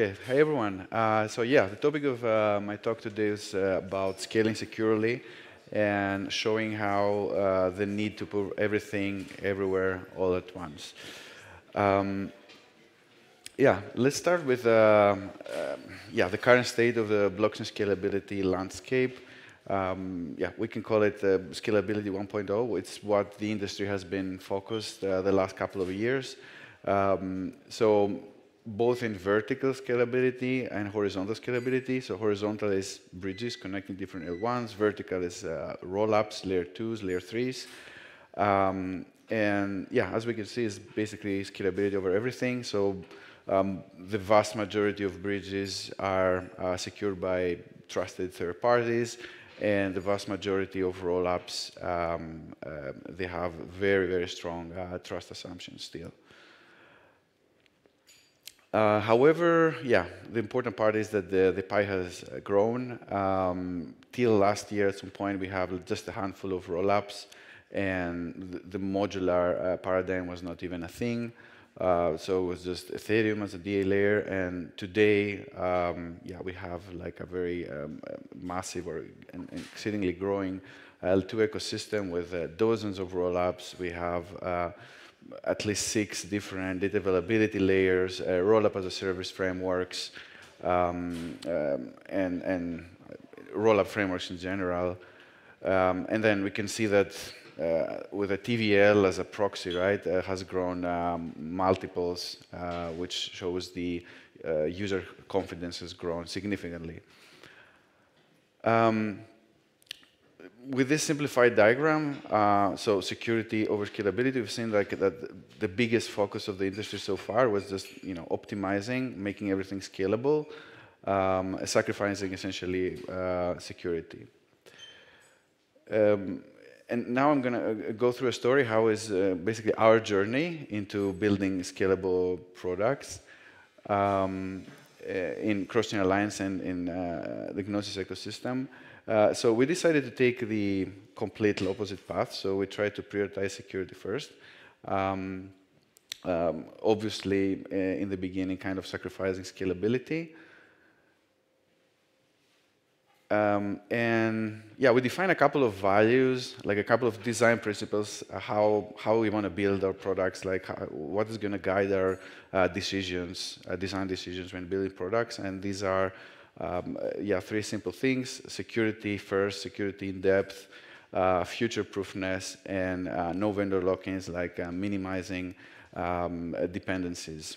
Okay, hi everyone. Uh, so yeah, the topic of uh, my talk today is uh, about scaling securely and showing how uh, the need to put everything everywhere all at once. Um, yeah, let's start with um, uh, yeah the current state of the blockchain scalability landscape. Um, yeah, we can call it uh, scalability 1.0. It's what the industry has been focused the last couple of years. Um, so both in vertical scalability and horizontal scalability. So horizontal is bridges connecting different L1s, vertical is uh, roll-ups, layer 2s, layer 3s. Um, and yeah, as we can see, it's basically scalability over everything. So um, the vast majority of bridges are uh, secured by trusted third parties, and the vast majority of roll-ups, um, uh, they have very, very strong uh, trust assumptions still. Uh, however, yeah, the important part is that the, the pie has uh, grown. Um, till last year, at some point, we have just a handful of roll-ups, and the, the modular uh, paradigm was not even a thing. Uh, so it was just Ethereum as a DA layer, and today, um, yeah, we have like a very um, massive or an, exceedingly growing uh, L2 ecosystem with uh, dozens of roll-ups. We have at least six different data availability layers, uh, roll-up as a service frameworks, um, um, and, and roll-up frameworks in general. Um, and then we can see that uh, with a TVL as a proxy, right, uh, has grown um, multiples, uh, which shows the uh, user confidence has grown significantly. Um, with this simplified diagram, uh, so security over scalability, we've seen like that the biggest focus of the industry so far was just you know optimizing, making everything scalable, um, sacrificing essentially uh, security. Um, and now I'm gonna uh, go through a story how is uh, basically our journey into building scalable products. Um, uh, in Cross-Chain Alliance and in uh, the Gnosis ecosystem, uh, so we decided to take the completely opposite path. So we tried to prioritize security first. Um, um, obviously, uh, in the beginning, kind of sacrificing scalability. Um, and yeah, we define a couple of values, like a couple of design principles, uh, how, how we want to build our products, like how, uh, what is going to guide our uh, decisions, uh, design decisions when building products. And these are um, uh, yeah, three simple things security first, security in depth, uh, future proofness, and uh, no vendor lock ins, like uh, minimizing um, dependencies.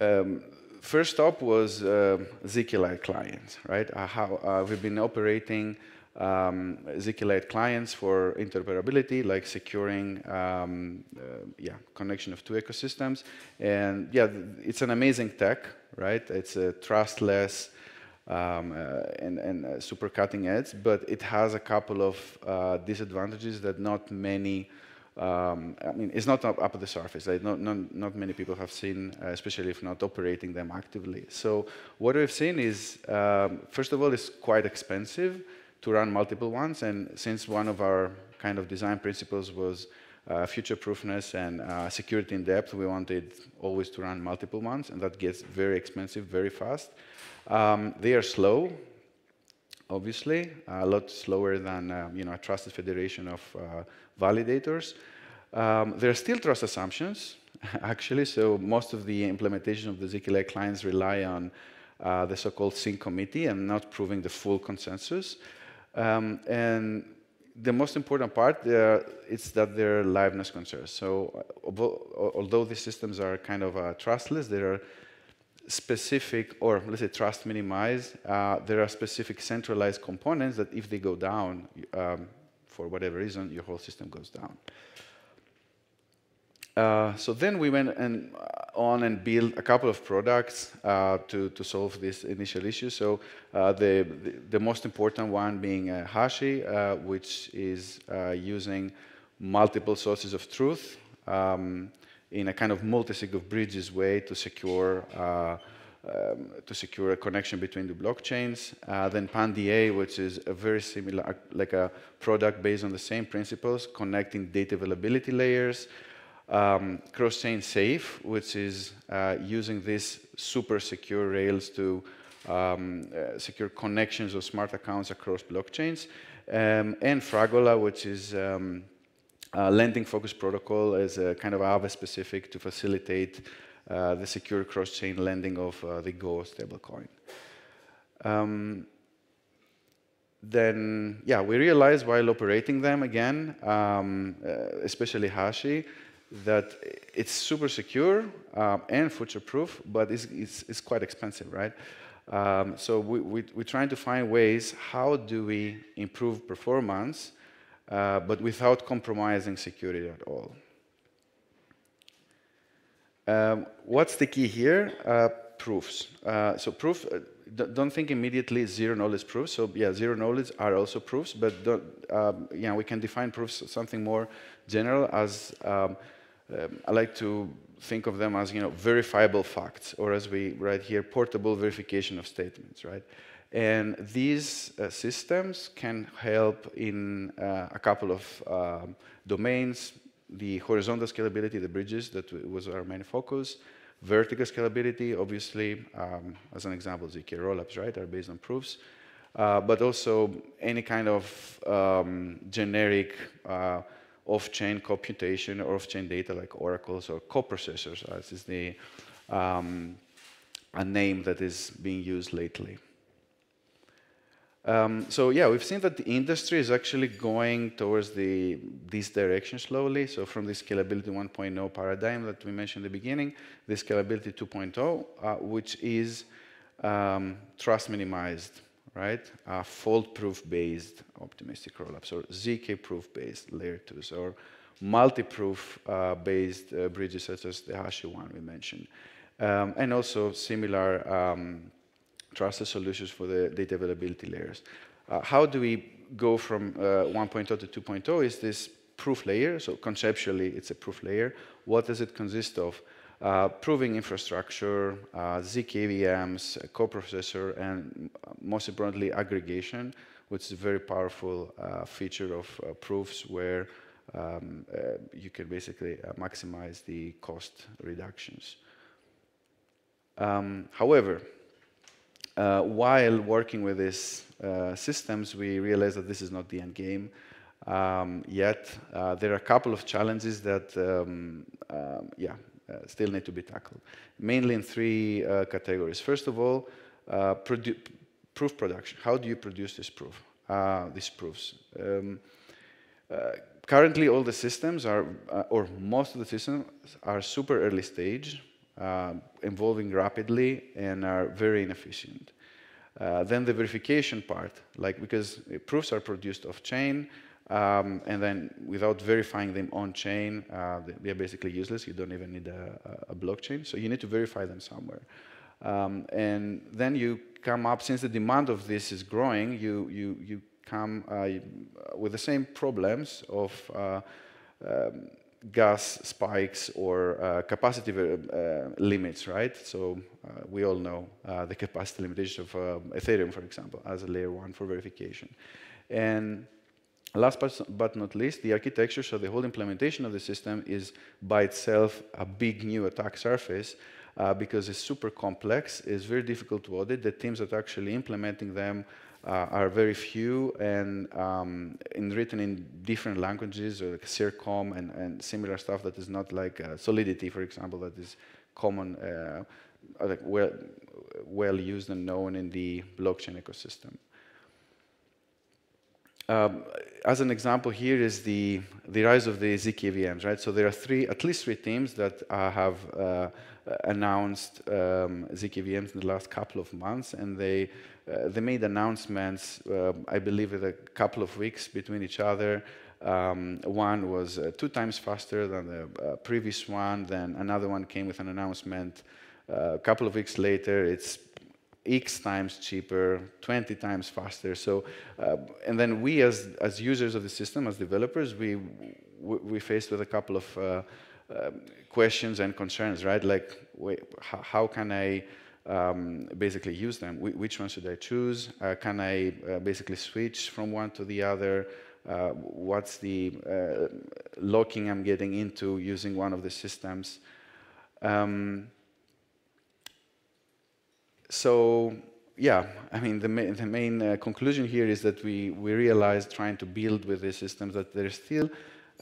Um, first up was uh, ZKLi clients, right? Uh, how uh, we've been operating um, zk clients for interoperability, like securing um, uh, yeah, connection of two ecosystems. And yeah, it's an amazing tech, right? It's a trustless um, uh, and, and uh, super cutting edge, but it has a couple of uh, disadvantages that not many um, I mean, it's not up, up at the surface. Like, not, not, not many people have seen, uh, especially if not operating them actively. So what we've seen is, um, first of all, it's quite expensive to run multiple ones. And since one of our kind of design principles was uh, future-proofness and uh, security in depth, we wanted always to run multiple ones, and that gets very expensive very fast. Um, they are slow, obviously, a lot slower than uh, you know a trusted federation of uh, validators. Um, there are still trust assumptions, actually, so most of the implementation of the ZKLA clients rely on uh, the so-called sync committee and not proving the full consensus. Um, and the most important part uh, is that there are liveness concerns. So uh, uh, although these systems are kind of uh, trustless, they are specific, or let's say trust minimized, uh, there are specific centralized components that if they go down, um, for whatever reason, your whole system goes down. Uh, so then we went and uh, on and built a couple of products uh, to, to solve this initial issue. So uh, the, the, the, most important one being uh, Hashi, which is using multiple sources of truth um, in a kind of multi-sig of bridges way to secure um, to secure a connection between the blockchains. Uh, then PanDA, which is a very similar, like a product based on the same principles, connecting data availability layers um, cross-chain safe, which is uh, using these super secure rails to um, uh, secure connections of smart accounts across blockchains, um, and Fragola, which is um, a lending-focused protocol as a kind of Aave specific to facilitate uh, the secure cross-chain lending of uh, the Go stablecoin. Um, then, yeah, we realized while operating them again, um, uh, especially Hashi, that it's super secure um, and future-proof, but it's, it's, it's, quite expensive, right? Um, so we, we, we're trying to find ways how do we improve performance, uh, but without compromising security at all. Um, what's the key here? Uh, proofs. Uh, so proof, uh, don't think immediately zero knowledge proofs. So yeah, zero knowledge are also proofs, but um, yeah, we can define proofs something more general as um, um, I like to think of them as you know verifiable facts, or as we write here, portable verification of statements, right? And these uh, systems can help in uh, a couple of um, domains: the horizontal scalability, the bridges that was our main focus, vertical scalability, obviously, um, as an example, zk rollups, right, are based on proofs. Uh, but also any kind of um, generic uh, off-chain computation or off-chain data like oracles or coprocessors, as is the um, a name that is being used lately. Um, so yeah, we've seen that the industry is actually going towards the, this direction slowly. So from the scalability 1.0 paradigm that we mentioned at the beginning, the scalability 2.0, uh, which is um, trust minimized right, fault-proof based optimistic rollups or ZK-proof based layer 2s or multi-proof uh, based uh, bridges such as the Hashi one we mentioned. Um, and also similar um, trusted solutions for the data availability layers. Uh, how do we go from uh, 1.0 to 2.0 is this proof layer. So conceptually, it's a proof layer. What does it consist of? Uh, proving infrastructure, uh, zkVMs, coprocessor, and most importantly, aggregation, which is a very powerful uh, feature of proofs where um, uh, you can basically uh, maximize the cost reductions. Um, however, uh, while working with these systems, we realized that this is not the end game. Um, yet there are a couple of challenges that, um, um, yeah, uh, still need to be tackled, mainly in three uh, categories. First of all, uh, produ proof production. How do you produce this proof? these proofs. Um, currently, all the systems are, or most of the systems, are super early stage, evolving rapidly, and are very inefficient. Uh, then the verification part, like because proofs are produced off-chain, um, and then without verifying them on chain, uh, they are basically useless. You don't even need a, a, blockchain. So you need to verify them somewhere. Um, and then you come up, since the demand of this is growing, you, you, you come uh, with the same problems of uh, um, gas spikes or uh, capacity uh, limits, right? So uh, we all know uh, the capacity limitations of um, Ethereum, for example, as a layer one for verification. And Last but not least, the architecture, so the whole implementation of the system is by itself a big new attack surface uh, because it's super complex, it's very difficult to audit, the teams that are actually implementing them uh, are very few and um, in written in different languages, uh, like CIRCOM and, and, similar stuff that is not like uh, Solidity, for example, that is common, uh, like well, well used and known in the blockchain ecosystem um, as an example here is the, the rise of the ZKVMs, right? So there are three, at least three teams that uh, have uh, announced um, ZKVMs in the last couple of months, and they, uh, they made announcements, uh, I believe, in a couple of weeks between each other. Um, one was uh, two times faster than the uh, previous one, then another one came with an announcement a couple of weeks later, it's X times cheaper, 20 times faster. So, uh, and then we as, as users of the system, as developers, we, we faced with a couple of uh, uh, questions and concerns, right? Like, wait, how, can I um, basically use them? Wh which one should I choose? Uh, can I uh, basically switch from one to the other? Uh, what's the locking I'm getting into using one of the systems? Um, so yeah, I mean, the, ma the main uh, conclusion here is that we, we realized trying to build with these systems that there's still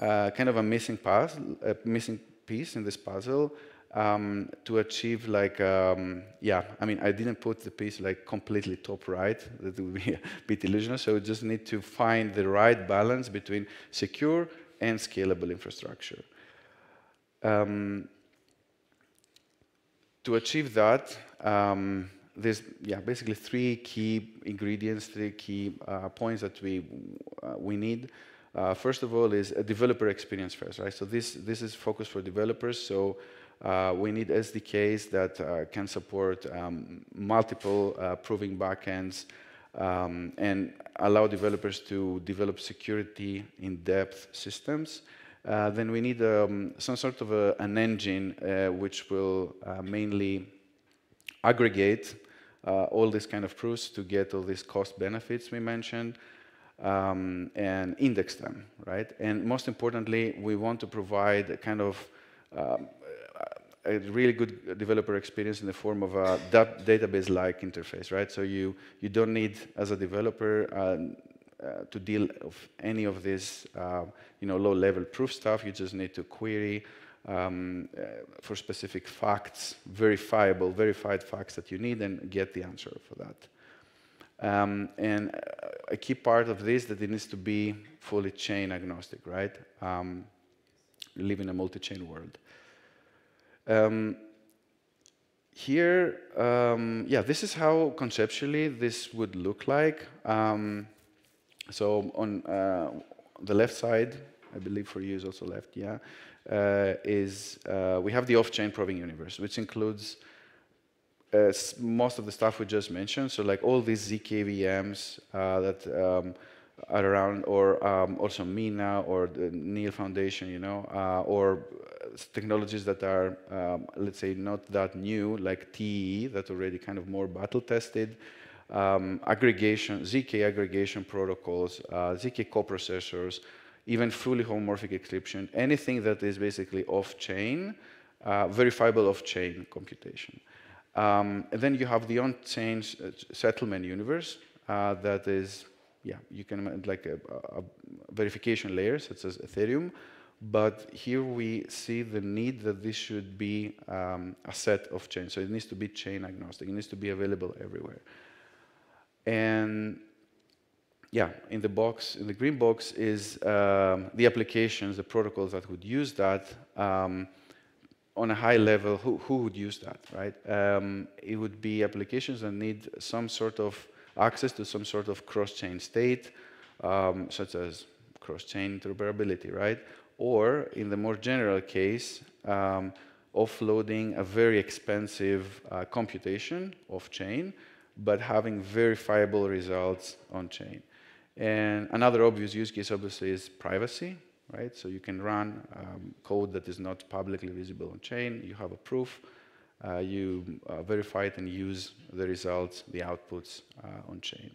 uh, kind of a missing, puzzle, a missing piece in this puzzle um, to achieve like, um, yeah, I mean, I didn't put the piece like completely top right, that would be a bit illusional, so we just need to find the right balance between secure and scalable infrastructure. Um, to achieve that, um, there's yeah basically three key ingredients, three key uh, points that we uh, we need. Uh, first of all, is a developer experience first, right? So this this is focused for developers. So uh, we need SDKs that uh, can support um, multiple uh, proving backends um, and allow developers to develop security in-depth systems. then we need um, some sort of a, an engine which will mainly aggregate uh, all these kind of proofs to get all these cost benefits we mentioned. Um, and index them, right? And most importantly, we want to provide a kind of um, a really good developer experience in the form of a database-like interface, right? So you you don't need, as a developer, uh, uh to deal with any of this, uh, you know, low-level proof stuff. You just need to query um, uh, for specific facts, verifiable, verified facts that you need, and get the answer for that. Um, and uh, a key part of this that it needs to be fully chain agnostic, right? Um, live in a multi-chain world. Um, here, um, yeah, this is how conceptually this would look like. Um, so on uh, the left side, I believe for you is also left, yeah. Uh, is uh, we have the off-chain proving universe, which includes uh, most of the stuff we just mentioned. So like all these zkVMs that um, are around, or um, also Mina or the Neil Foundation, you know, or technologies that are, um, let's say, not that new, like TE, that's already kind of more battle tested, um, aggregation, ZK aggregation protocols, uh, ZK coprocessors, even fully homomorphic encryption, anything that is basically off-chain, uh, verifiable off-chain computation. Um, then you have the on-chain uh, settlement universe uh, that is, yeah, you can like a, a, verification layer such as Ethereum, but here we see the need that this should be um, a set of chains. So it needs to be chain agnostic. It needs to be available everywhere. And yeah, in the box, in the green box, is um, the applications, the protocols that would use that um, on a high level. Who, who would use that, right? Um, it would be applications that need some sort of access to some sort of cross-chain state, um, such as cross-chain interoperability, right? Or in the more general case, um, offloading a very expensive uh, computation off-chain, but having verifiable results on-chain. And another obvious use case, obviously, is privacy, right? So you can run um, code that is not publicly visible on chain. You have a proof. Uh, you uh, verify it and use the results, the outputs uh, on chain.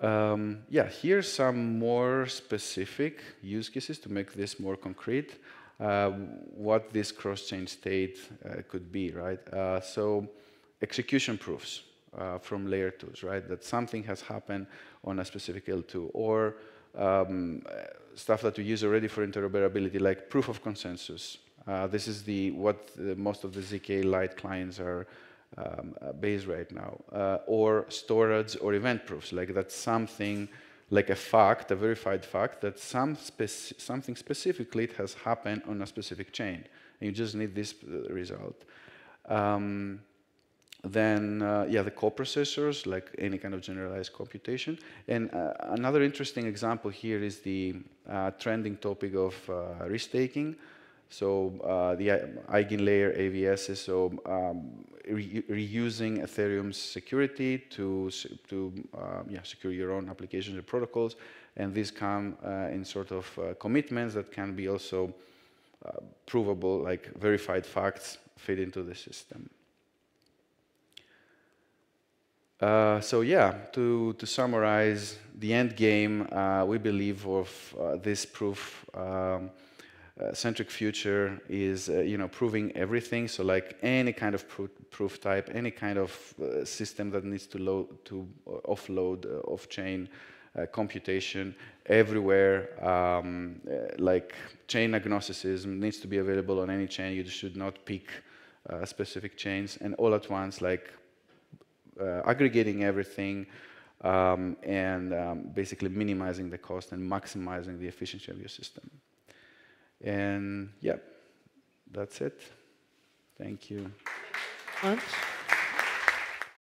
Um, yeah, here's some more specific use cases to make this more concrete. Uh, what this cross-chain state uh, could be, right? Uh, so execution proofs, uh, from layer twos, right? That something has happened on a specific L2 or um, stuff that we use already for interoperability, like proof of consensus. Uh, this is the what the, most of the ZK Lite clients are um, uh, based right now, uh, or storage or event proofs, like that's something like a fact, a verified fact, that some speci something specifically has happened on a specific chain. And you just need this result. Um, then, uh, yeah, the coprocessors, like any kind of generalized computation. And uh, another interesting example here is the uh, trending topic of uh, risk-taking. So uh, the eigenlayer AVS is so um, re reusing Ethereum's security to, to um, yeah, secure your own applications and protocols. And these come in sort of commitments that can be also uh, provable, like verified facts fit into the system. Uh, so yeah, to, to summarize, the end game uh, we believe of uh, this proof um, uh, centric future is uh, you know proving everything. So like any kind of proof type, any kind of system that needs to load to offload off chain. computation everywhere, um, like chain agnosticism needs to be available on any chain. You should not pick specific chains, and all at once, like uh, aggregating everything um, and um, basically minimizing the cost and maximizing the efficiency of your system. And yeah, that's it. Thank you.